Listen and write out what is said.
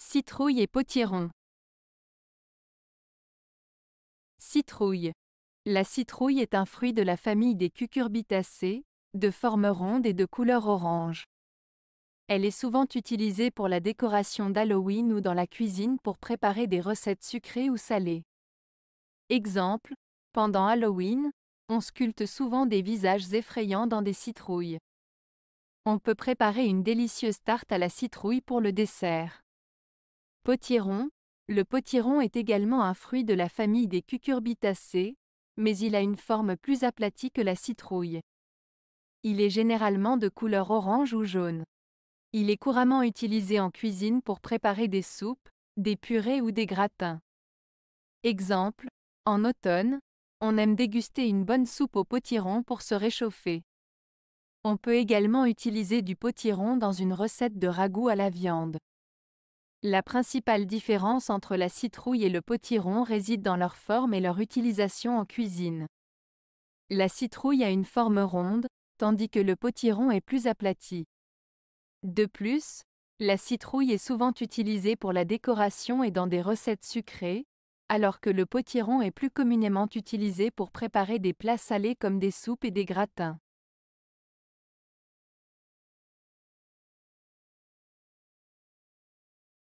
Citrouille et potiron. Citrouille. La citrouille est un fruit de la famille des cucurbitacées, de forme ronde et de couleur orange. Elle est souvent utilisée pour la décoration d'Halloween ou dans la cuisine pour préparer des recettes sucrées ou salées. Exemple, pendant Halloween, on sculpte souvent des visages effrayants dans des citrouilles. On peut préparer une délicieuse tarte à la citrouille pour le dessert. Potiron. Le potiron est également un fruit de la famille des cucurbitacées, mais il a une forme plus aplatie que la citrouille. Il est généralement de couleur orange ou jaune. Il est couramment utilisé en cuisine pour préparer des soupes, des purées ou des gratins. Exemple, en automne, on aime déguster une bonne soupe au potiron pour se réchauffer. On peut également utiliser du potiron dans une recette de ragoût à la viande. La principale différence entre la citrouille et le potiron réside dans leur forme et leur utilisation en cuisine. La citrouille a une forme ronde, tandis que le potiron est plus aplati. De plus, la citrouille est souvent utilisée pour la décoration et dans des recettes sucrées, alors que le potiron est plus communément utilisé pour préparer des plats salés comme des soupes et des gratins.